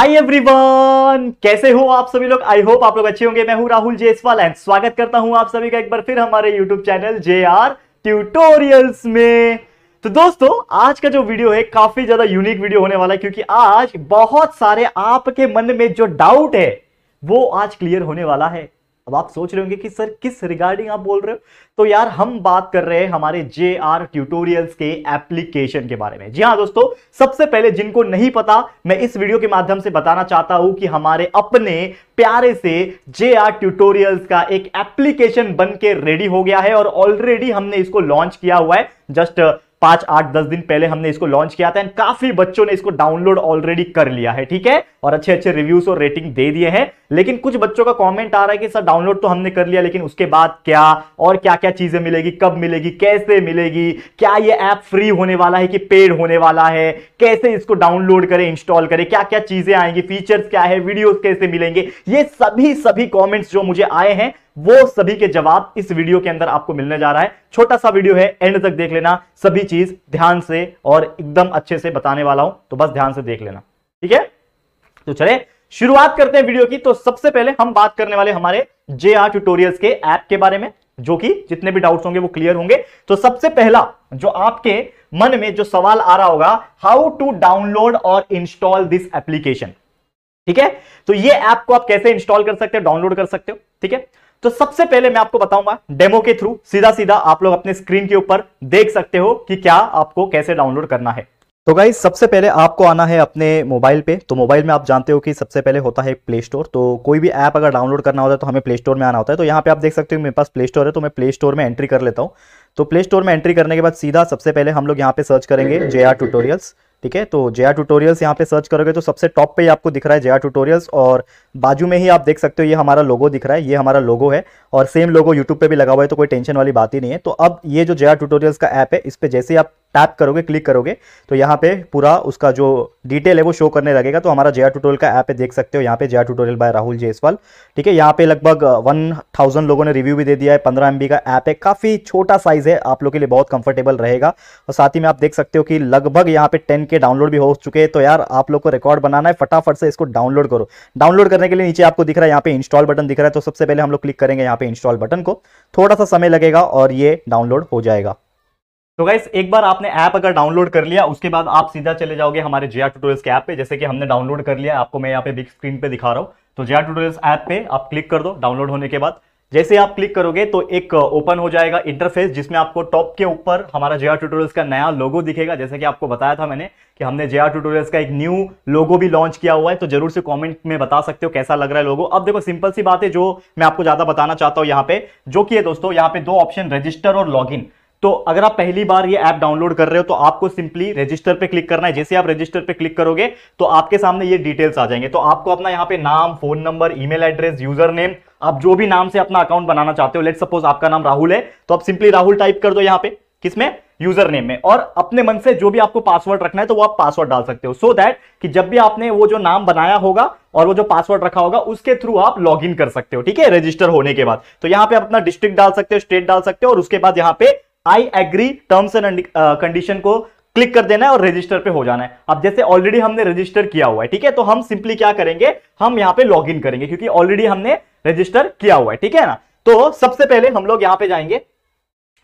hi everyone कैसे हो आप सभी लोग आई होप आप लोग अच्छे होंगे मैं हूं राहुल जेसवाल एंड स्वागत करता हूं आप सभी का एक बार फिर हमारे YouTube channel J R tutorials में तो दोस्तों आज का जो वीडियो है काफी ज्यादा यूनिक वीडियो होने वाला है क्योंकि आज बहुत सारे आपके मन में जो डाउट है वो आज क्लियर होने वाला है अब आप सोच रहे होंगे कि सर किस रिगार्डिंग आप बोल रहे हो तो यार हम बात कर रहे हैं हमारे जे आर ट्यूटोरियल्स के एप्लीकेशन के बारे में जी हाँ दोस्तों सबसे पहले जिनको नहीं पता मैं इस वीडियो के माध्यम से बताना चाहता हूं कि हमारे अपने प्यारे से जे आर ट्यूटोरियल्स का एक एप्लीकेशन बन के रेडी हो गया है और ऑलरेडी हमने इसको लॉन्च किया हुआ है जस्ट पांच आठ दस दिन पहले हमने इसको लॉन्च किया था एंड काफी बच्चों ने इसको डाउनलोड ऑलरेडी कर लिया है ठीक है और अच्छे अच्छे रिव्यूज और रेटिंग दे दिए हैं लेकिन कुछ बच्चों का कमेंट आ रहा है कि सर डाउनलोड तो हमने कर लिया लेकिन उसके बाद क्या और क्या क्या चीजें मिलेगी कब मिलेगी कैसे मिलेगी क्या ये ऐप फ्री होने वाला है कि पेड होने वाला है कैसे इसको डाउनलोड करें इंस्टॉल करें क्या क्या चीजें आएंगी फीचर्स क्या है वीडियो कैसे मिलेंगे ये सभी सभी कॉमेंट्स जो मुझे आए हैं वो सभी के जवाब इस वीडियो के अंदर आपको मिलने जा रहा है छोटा सा वीडियो है एंड तक देख लेना सभी चीज ध्यान से और एकदम अच्छे से बताने वाला हूं तो बस ध्यान से देख लेना ठीक है तो चले शुरुआत करते हैं वीडियो की तो सबसे पहले हम बात करने वाले हमारे जे आर ट्यूटोरियल्स के ऐप के बारे में जो कि जितने भी डाउट्स होंगे वो क्लियर होंगे तो सबसे पहला जो आपके मन में जो सवाल आ रहा होगा हाउ टू डाउनलोड और इंस्टॉल दिस एप्लीकेशन ठीक है तो ये ऐप को आप कैसे इंस्टॉल कर सकते हो डाउनलोड कर सकते हो ठीक है तो सबसे पहले मैं आपको बताऊंगा डेमो के थ्रू सीधा सीधा आप लोग अपने स्क्रीन के ऊपर देख सकते हो कि क्या आपको कैसे डाउनलोड करना है तो गाइज सबसे पहले आपको आना है अपने मोबाइल पे तो मोबाइल में आप जानते हो कि सबसे पहले होता है प्ले स्टोर तो कोई भी ऐप अगर डाउनलोड करना होता है तो हमें प्ले स्टोर में आना होता है तो यहाँ पे आप देख सकते हो मेरे पास प्ले स्टोर है तो मैं प्ले स्टोर में एंट्री कर लेता हूँ तो प्ले स्टोर में एंट्री करने के बाद सीधा सबसे पहले हम लोग यहाँ पे सर्च करेंगे जे आर ठीक है तो जे आर ट्यूटोरियल्स यहाँ पे सर्च करोगे तो सबसे टॉप पे ही आपको दिख रहा है जे आर ट्यूटोरियल्स और बाजू में ही आप देख सकते हो ये हमारा लोगो दिख रहा है ये हमारा लोगो है और सेम लोगो यूट्यूब पे भी लगा हुआ है तो कोई टेंशन वाली बात ही नहीं है तो अब ये जो जे आर ट्यूटोरियल्स का ऐप है इस पर जैसे आप टैप करोगे क्लिक करोगे तो यहाँ पे पूरा उसका जो डिटेल है वो शो करने लगेगा तो हमारा जया ट्यूटोरियल का ऐप है देख सकते हो यहाँ पे जया ट्यूटोरियल बाय राहुल जयसवाल ठीक है यहाँ पे लगभग वन uh, थाउजेंड लोगों ने रिव्यू भी दे दिया है पंद्रह एम का ऐप है काफ़ी छोटा साइज़ है आप लोग के लिए बहुत कंफर्टेबल रहेगा और साथ ही में आप देख सकते हो कि लगभग यहाँ पे टेन के डाउनलोड भी हो चुके हैं तो यार आप लोग को रिकॉर्ड बनाना है फटाफट से इसको डाउनलोड करो डाउनलोड करने के लिए नीचे आपको दिख रहा है यहाँ पे इंस्टॉल बटन दिख रहा है तो सबसे पहले हम लोग क्लिक करेंगे यहाँ पे इंस्टॉल बटन को थोड़ा सा समय लगेगा और ये डाउनलोड हो जाएगा तो गाइस एक बार आपने ऐप अगर डाउनलोड कर लिया उसके बाद आप सीधा चले जाओगे हमारे जिया ट्यूटोरियल्स के ऐप पे जैसे कि हमने डाउनलोड कर लिया आपको मैं यहाँ पे बिग स्क्रीन पे दिखा रहा हूँ तो जिया ट्यूटोरियल्स ऐप पे आप क्लिक कर दो डाउनलोड होने के बाद जैसे आप क्लिक करोगे तो एक ओपन uh, हो जाएगा इंटरफेस जिसमें आपको टॉप के ऊपर हमारा जेआर ट्यूटोरियल्स का नया लोगो दिखेगा जैसे कि आपको बताया था मैंने कि हमने जेआर ट्यूटोरियल्स का एक न्यू लोगो भी लॉन्च किया हुआ है तो जरूर से कमेंट में बता सकते हो कैसा लग रहा है लोगो अब देखो सिंपल सी बात है जो मैं आपको ज्यादा बताना चाहता हूँ यहाँ पे जो कि है दोस्तों यहाँ पे दो ऑप्शन रजिस्टर और लॉग तो अगर आप पहली बार ये ऐप डाउनलोड कर रहे हो तो आपको सिंपली रजिस्टर पे क्लिक करना है जैसे आप रजिस्टर पे क्लिक करोगे तो आपके सामने ये डिटेल्स आ जाएंगे तो आपको अपना यहाँ पे नाम phone number email address user name आप जो भी नाम से अपना अकाउंट बनाना चाहते हो लेट सपोज आपका नाम राहुल है तो आप सिंपली राहुल टाइप कर दो यहाँ पे किसमें यूजर नेम में और अपने मन से जो भी आपको पासवर्ड रखना है तो वो आप पासवर्ड डाल सकते हो सो so दैट कि जब भी आपने वो जो नाम बनाया होगा और वो जो पासवर्ड रखा होगा उसके थ्रू आप लॉग इन कर सकते हो ठीक है रजिस्टर होने के बाद तो यहाँ पे आप अपना डिस्ट्रिक्ट डाल सकते हो स्टेट डाल सकते हो और उसके बाद यहाँ पे I agree terms and condition को क्लिक कर देना है और रजिस्टर पे हो जाना है अब जैसे ऑलरेडी हमने रजिस्टर किया हुआ है ठीक है तो हम सिंपली क्या करेंगे हम यहाँ पे लॉग इन करेंगे क्योंकि ऑलरेडी हमने रजिस्टर किया हुआ है ठीक है ना तो सबसे पहले हम लोग यहाँ पे जाएंगे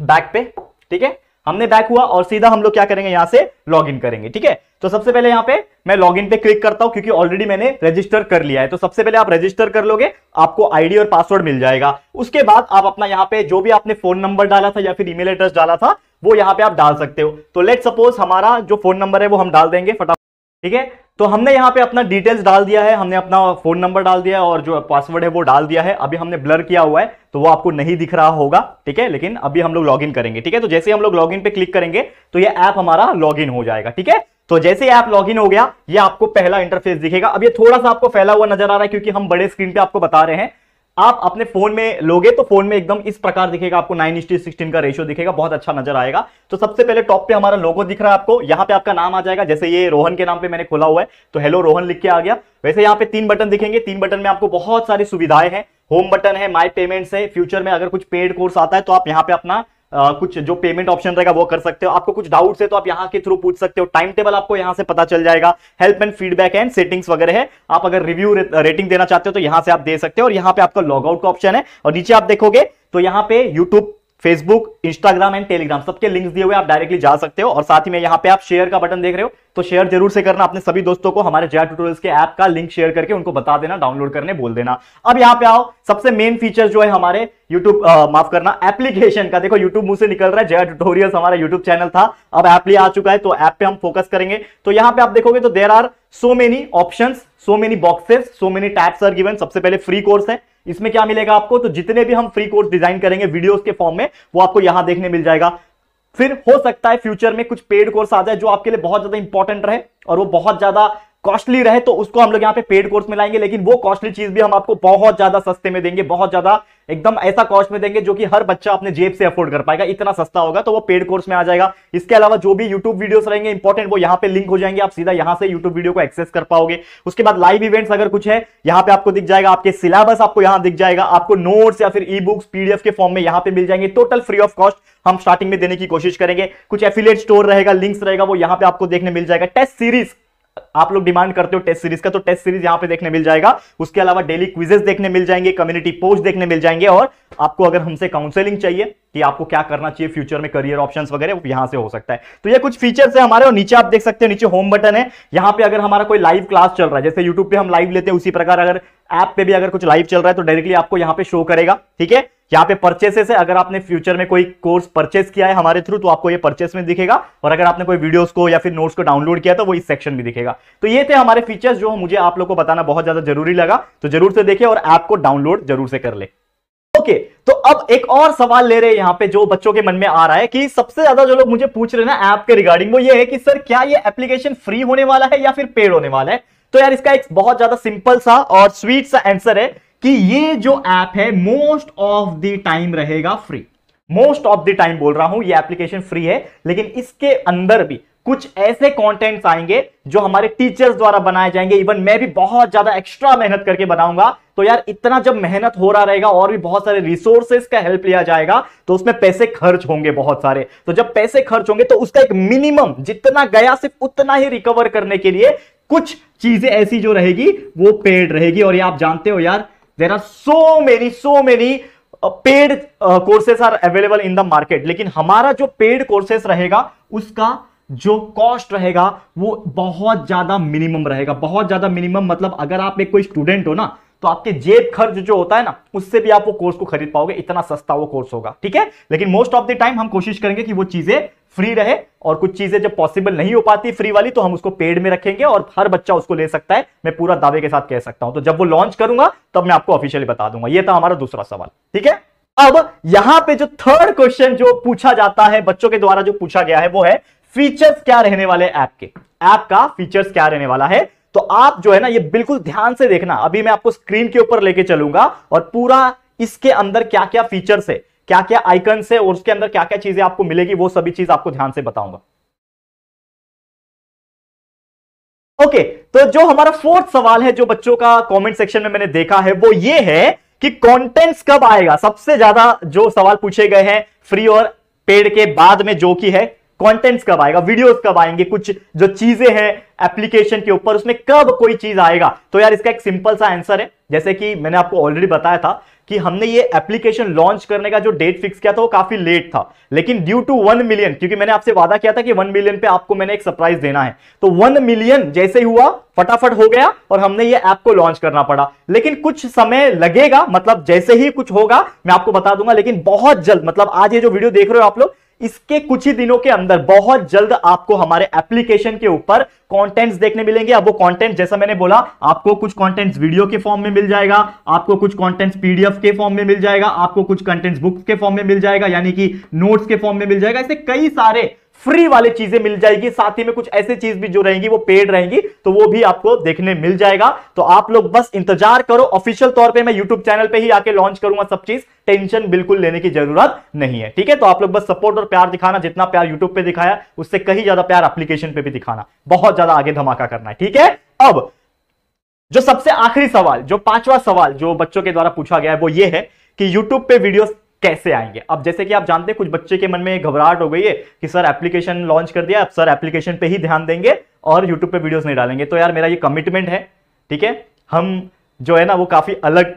बैक पे ठीक है हमने बैक हुआ और सीधा हम लोग क्या करेंगे यहां से लॉग इन करेंगे ठीक है तो सबसे पहले यहाँ पे मैं लॉग इन पे क्लिक करता हूं क्योंकि ऑलरेडी मैंने रजिस्टर कर लिया है तो सबसे पहले आप रजिस्टर कर लोगे आपको आईडी और पासवर्ड मिल जाएगा उसके बाद आप अपना यहाँ पे जो भी आपने फोन नंबर डाला था या फिर ईमेल एड्रेस डाला था वो यहाँ पे आप डाल सकते हो तो लेट सपोज हमारा जो फोन नंबर है वो हम डाल देंगे फटाफट ठीक है तो हमने यहाँ पे अपना डिटेल्स डाल दिया है हमने अपना फोन नंबर डाल दिया है और जो पासवर्ड है वो डाल दिया है अभी हमने ब्लर किया हुआ है तो वो आपको नहीं दिख रहा होगा ठीक है लेकिन अभी हम लोग लॉगिन करेंगे ठीक है तो जैसे हम लोग लॉगिन पे क्लिक करेंगे तो ये ऐप हमारा लॉगिन हो जाएगा ठीक है तो जैसे ऐप लॉगिन हो गया ये आपको पहला इंटरफेस दिखेगा अब ये थोड़ा सा आपको फैला हुआ नजर आ रहा है क्योंकि हम बड़े स्क्रीन पे आपको बता रहे हैं आप अपने फोन में लोगे तो फोन में एकदम इस प्रकार दिखेगा आपको नाइन इंस्टी सिक्सटीन का रेशियो दिखेगा बहुत अच्छा नजर आएगा तो सबसे पहले टॉप पे हमारा लोगो दिख रहा है आपको यहाँ पे आपका नाम आ जाएगा जैसे ये रोहन के नाम पे मैंने खोला हुआ है तो हेलो रोहन लिख के आ गया वैसे यहाँ पे तीन बटन दिखेंगे तीन बटन में आपको बहुत सारी सुविधाएं हैं होम बटन है माई पेमेंट्स है फ्यूचर में अगर कुछ पेड कोर्स आता है तो आप यहाँ पे अपना आ, कुछ जो पेमेंट ऑप्शन रहेगा वो कर सकते हो आपको कुछ डाउट्स है तो आप यहाँ के थ्रू पूछ सकते हो टाइम टेबल आपको यहाँ से पता चल जाएगा help and feedback and settings वगैरह है आप अगर रिव्यू रे, रेटिंग देना चाहते हो तो यहाँ से आप दे सकते हो और यहाँ पे आपका लॉग आउट का ऑप्शन है और नीचे आप देखोगे तो यहाँ पे YouTube Facebook Instagram and Telegram सबके लिंक्स दिए हुए आप डायरेक्टली जा सकते हो और साथ ही में यहाँ पे आप शेयर का बटन देख रहे हो तो शेयर जरूर से करना अपने सभी दोस्तों को हमारे जया ट्यूटोरियल्स के ऐप का लिंक शेयर करके उनको बता देना डाउनलोड करने बोल देना अब यहाँ पे आओ सबसे मेन फीचर जो है हमारे यूट्यूब माफ करना एप्लीकेशन का देखो यूट्यूब मुझसे निकल रहा है जया ट्यूटोरियल्स हमारा यूट्यूब चैनल था अब ऐप आ चुका है तो ऐप पे हम फोकस करेंगे तो यहाँ पे आप देखोगे तो there are so many option so many boxes so many tabs are given सबसे पहले फ्री कोर्स है इसमें क्या मिलेगा आपको तो जितने भी हम फ्री कोर्स डिजाइन करेंगे वीडियोस के फॉर्म में वो आपको यहां देखने मिल जाएगा फिर हो सकता है फ्यूचर में कुछ पेड कोर्स आ जाए जो आपके लिए बहुत ज्यादा इंपॉर्टेंट रहे और वो बहुत ज्यादा कॉस्टली रहे तो उसको हम लोग यहाँ पे पेड कोर्स में लाएंगे लेकिन वो कॉस्टली चीज भी हम आपको बहुत ज्यादा सस्ते में देंगे बहुत ज्यादा एकदम ऐसा कॉस्ट में देंगे जो कि हर बच्चा अपने जेब से अफोर्ड कर पाएगा इतना सस्ता होगा तो वो पेड कोर्स में आ जाएगा इसके अलावा जो भी यूट्यूब वीडियोस रहेंगे इंपॉर्टेंट वो यहाँ पे लिंक हो जाएंगे आप सीधा यहाँ से यूट्यूब वीडियो को एक्सेस कर पाओगे उसके बाद लाइव इवेंट्स अगर कुछ है यहाँ पे आपको दिख जाएगा आपके सिलेबस आपको यहाँ दिख जाएगा आपको नोट्स या फिर ई बुक्स पीडीएफ के फॉर्म में यहाँ पे मिल जाएंगे टोटल फ्री ऑफ कॉस्ट हम स्टार्टिंग में देने की कोशिश करेंगे कुछ एफिलेट स्टोर रहेगा लिंक्स रहेगा वो यहाँ पे आपको देखने मिल जाएगा टेस्ट सीरीज आप लोग डिमांड करते हो टेस्ट सीरीज का तो टेस्ट सीरीज यहाँ पे देखने मिल जाएगा उसके अलावा डेली क्विजेस देखने मिल जाएंगे कम्युनिटी पोस्ट देखने मिल जाएंगे और आपको अगर हमसे काउंसलिंग चाहिए कि आपको क्या करना चाहिए फ्यूचर में करियर ऑप्शंस वगैरह यहां से हो सकता है तो ये कुछ फीचर्स है हमारे और नीचे आप देख सकते हैं नीचे होम बटन है यहाँ पे अगर हमारा कोई लाइव क्लास चल रहा है जैसे यूट्यूब पे हम लाइव लेते हैं उसी प्रकार अगर ऐप पे भी अगर कुछ लाइव चल रहा है तो डायरेक्टली आपको यहाँ पे शो करेगा ठीक है यहाँ पे परचेसेस है अगर आपने फ्यूचर में कोई कोर्स परचेस किया है हमारे थ्रू तो आपको ये परचेस में दिखेगा और अगर आपने कोई वीडियोस को या फिर नोट्स को डाउनलोड किया तो वो इस सेक्शन में दिखेगा तो ये थे हमारे फीचर्स जो मुझे आप लोग को बताना बहुत ज्यादा जरूरी लगा तो जरूर से देखे और ऐप को डाउनलोड जरूर से कर ले ओके तो अब एक और सवाल ले रहे हैं यहाँ पे जो बच्चों के मन में आ रहा है कि सबसे ज्यादा जो लोग मुझे पूछ रहे ना ऐप के रिगार्डिंग वो ये है कि सर क्या ये एप्लीकेशन फ्री होने वाला है या फिर पेड होने वाला है तो यार इसका एक बहुत ज्यादा सिंपल सा और स्वीट सा आंसर है कि ये जो ऐप है मोस्ट ऑफ द टाइम रहेगा free most of the time बोल रहा हूं ये एप्लीकेशन फ्री है लेकिन इसके अंदर भी कुछ ऐसे कंटेंट्स आएंगे जो हमारे टीचर्स द्वारा बनाए जाएंगे इवन मैं भी बहुत ज्यादा एक्स्ट्रा मेहनत करके बनाऊंगा तो यार इतना जब मेहनत हो रहा रहेगा और भी बहुत सारे रिसोर्सेस का हेल्प लिया जाएगा तो उसमें पैसे खर्च होंगे बहुत सारे तो जब पैसे खर्च होंगे तो उसका एक मिनिमम जितना गया सिर्फ उतना ही रिकवर करने के लिए कुछ चीजें ऐसी जो रहेगी वो पेड रहेगी और ये आप जानते हो यार there are so many so many paid courses are available in the market लेकिन हमारा जो पेड कोर्सेस रहेगा उसका जो कॉस्ट रहेगा वो बहुत ज्यादा मिनिमम रहेगा बहुत ज्यादा मिनिमम मतलब अगर आप एक कोई स्टूडेंट हो ना तो आपके जेब खर्च जो होता है ना उससे भी आप वो कोर्स को खरीद पाओगे इतना सस्ता वो कोर्स होगा ठीक है लेकिन मोस्ट ऑफ द टाइम हम कोशिश करेंगे कि वो चीजें फ्री रहे और कुछ चीजें जब पॉसिबल नहीं हो पाती फ्री वाली तो हम उसको पेड में रखेंगे और हर बच्चा उसको ले सकता है मैं पूरा दावे के साथ कह सकता हूं तो जब वो लॉन्च करूंगा तब मैं आपको ऑफिशियली बता दूंगा यह था हमारा दूसरा सवाल ठीक है अब यहां पे जो थर्ड क्वेश्चन जो पूछा जाता है बच्चों के द्वारा जो पूछा गया है वो है फीचर्स क्या रहने वाले ऐप के ऐप का फीचर्स क्या रहने वाला है तो आप जो है ना ये बिल्कुल ध्यान से देखना अभी मैं आपको स्क्रीन के ऊपर लेके चलूंगा और पूरा इसके अंदर क्या क्या फीचर्स है क्या क्या आइकन्स है और उसके अंदर क्या क्या चीजें आपको मिलेगी वो सभी चीज आपको ध्यान से बताऊंगा ओके okay, तो जो हमारा फोर्थ सवाल है जो बच्चों का कमेंट सेक्शन में मैंने देखा है वो ये है कि कंटेंट्स कब आएगा सबसे ज्यादा जो सवाल पूछे गए हैं फ्री और पेड के बाद में जो कि है कंटेंट्स कब आएगा वीडियोस कब आएंगे कुछ जो चीजें हैं एप्लीकेशन के ऊपर उसमें कब कोई चीज आएगा तो यार इसका एक सिंपल सा आंसर है जैसे कि मैंने आपको ऑलरेडी बताया था कि हमने ये एप्लीकेशन लॉन्च करने का जो डेट फिक्स किया था वो काफी लेट था लेकिन ड्यू टू वन मिलियन क्योंकि मैंने आपसे वादा किया था कि वन मिलियन पे आपको मैंने एक सरप्राइज देना है तो वन मिलियन जैसे ही हुआ फटाफट हो गया और हमने ये ऐप को लॉन्च करना पड़ा लेकिन कुछ समय लगेगा मतलब जैसे ही कुछ होगा मैं आपको बता दूंगा लेकिन बहुत जल्द मतलब आज ये जो वीडियो देख रहे हो आप लोग इसके कुछ ही दिनों के अंदर बहुत जल्द आपको हमारे एप्लीकेशन के ऊपर कंटेंट्स देखने मिलेंगे अब वो कंटेंट जैसा मैंने बोला आपको कुछ कंटेंट्स वीडियो के फॉर्म में मिल जाएगा आपको कुछ कंटेंट्स पीडीएफ के फॉर्म में मिल जाएगा आपको कुछ कंटेंट्स बुक के फॉर्म में मिल जाएगा यानी कि नोट्स के फॉर्म में मिल जाएगा ऐसे कई सारे फ्री वाली चीजें मिल जाएगी साथ ही में कुछ ऐसी चीज भी जो रहेंगी वो पेड रहेंगी तो वो भी आपको देखने मिल जाएगा तो आप लोग बस इंतजार करो ऑफिशियल तौर पर मैं यूट्यूब चैनल पर ही आके लॉन्च करूंगा सब चीज टेंशन बिल्कुल लेने की जरूरत नहीं है ठीक है तो आप लोग बस सपोर्ट और प्यार दिखाना जितना प्यार यूट्यूब पे दिखाया उससे कहीं ज्यादा प्यार अप्लीकेशन पे भी दिखाना बहुत ज्यादा आगे धमाका करना है ठीक है अब जो सबसे आखिरी सवाल जो पांचवा सवाल जो बच्चों के द्वारा पूछा गया है वो ये है कि YouTube पे वीडियोस कैसे आएंगे अब जैसे कि आप जानते हैं कुछ बच्चे के मन में घबराहट हो गई है कि सर एप्लीकेशन लॉन्च कर दिया अब सर एप्लीकेशन पे ही ध्यान देंगे और यूट्यूब पे वीडियोस नहीं डालेंगे तो यार मेरा ये कमिटमेंट है ठीक है हम जो है ना वो काफ़ी अलग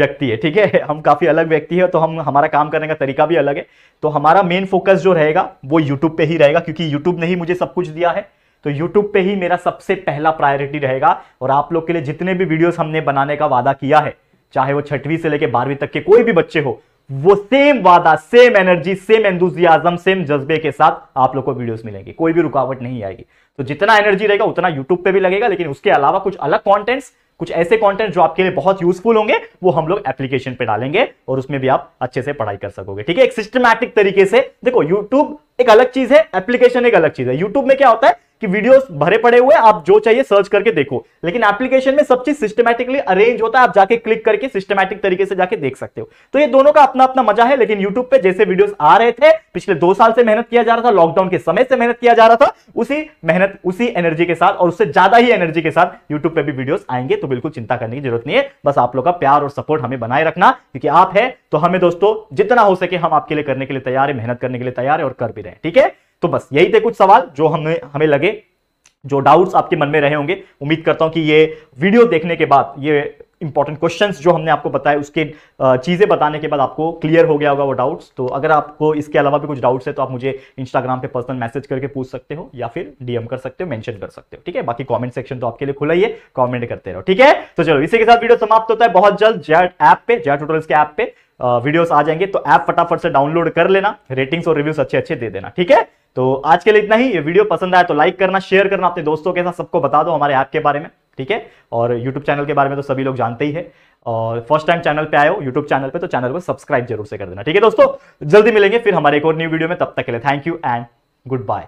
व्यक्ति है ठीक है हम काफ़ी अलग व्यक्ति है तो हम हमारा काम करने का तरीका भी अलग है तो हमारा मेन फोकस जो रहेगा वो यूट्यूब पे ही रहेगा क्योंकि यूट्यूब ने ही मुझे सब कुछ दिया है तो YouTube पे ही मेरा सबसे पहला प्रायोरिटी रहेगा और आप लोग के लिए जितने भी वीडियोस हमने बनाने का वादा किया है चाहे वो छठवीं से लेकर बारहवीं तक के कोई भी बच्चे हो वो सेम वादा same energy same enthusiasm same जज्बे के साथ आप लोग को वीडियोस मिलेंगे कोई भी रुकावट नहीं आएगी तो जितना एनर्जी रहेगा उतना यूट्यूब पे भी लगेगा लेकिन उसके अलावा कुछ अलग कंटेंट्स कुछ ऐसे कंटेंट जो आपके लिए बहुत यूजफुल होंगे वो हम लोग एप्लीकेशन पे डालेंगे और उसमें भी आप अच्छे से पढ़ाई कर सकोगे ठीक है एक सिस्टमैटिक तरीके से देखो यूट्यूब एक अलग चीज है एप्लीकेशन एक अलग चीज है यूट्यूब में क्या होता है कि वीडियोस भरे पड़े हुए आप जो चाहिए सर्च करके देखो लेकिन एप्लीकेशन में सब चीज सिस्टमैटिकली अरेंज होता है आप जाके क्लिक करके सिस्टमैटिक तरीके से जाके देख सकते हो तो ये दोनों का अपना अपना मजा है लेकिन यूट्यूब पे जैसे वीडियोस आ रहे थे पिछले दो साल से मेहनत किया जा रहा था लॉकडाउन के समय से मेहनत किया जा रहा था उसी मेहनत उसी एनर्जी के साथ और उससे ज्यादा ही एनर्जी के साथ यूट्यूब पर भी वीडियोस आएंगे तो बिल्कुल चिंता करने की जरूरत नहीं है बस आप लोग का प्यार और सपोर्ट हमें बनाए रखना क्योंकि आप है तो हमें दोस्तों जितना हो सके हम आपके लिए करने के लिए तैयार है मेहनत करने के लिए तैयार है और कर भी रहे ठीक है तो बस यही थे कुछ सवाल जो हमें हमें लगे जो डाउट्स आपके मन में रहे होंगे उम्मीद करता हूं कि ये वीडियो देखने के बाद ये इंपॉर्टेंट क्वेश्चन जो हमने आपको बताए उसके चीज़ें बताने के बाद आपको क्लियर हो गया होगा वो डाउट्स तो अगर आपको इसके अलावा भी कुछ डाउट्स है तो आप मुझे इंस्टाग्राम पे पर्सनल मैसेज करके पूछ सकते हो या फिर डीएम कर सकते हो मेंशन कर सकते हो ठीक है बाकी कमेंट सेक्शन तो आपके लिए खुला ही है कॉमेंट करते रहो ठीक है तो चलो इसी के साथ वीडियो समाप्त होता है बहुत जल्द जैट ऐप पे जैट टोटल्स के ऐप पे वीडियोस आ जाएंगे तो ऐप फटाफट से डाउनलोड कर लेना रेटिंग्स और रिव्यूज अच्छे अच्छे दे देना ठीक है तो आज के लिए इतना ही ये वीडियो पसंद आया तो लाइक करना शेयर करना अपने दोस्तों के साथ सबको बता दो हमारे ऐप के बारे में ठीक है और यूट्यूब चैनल के बारे में तो सभी लोग जानते ही है और फर्स्ट टाइम चैनल पे आए हो यूट्यूब चैनल पे तो चैनल को सब्सक्राइब जरूर से कर देना ठीक है दोस्तों जल्दी मिलेंगे फिर हमारे एक और न्यू वीडियो में तब तक के लिए thank you and good bye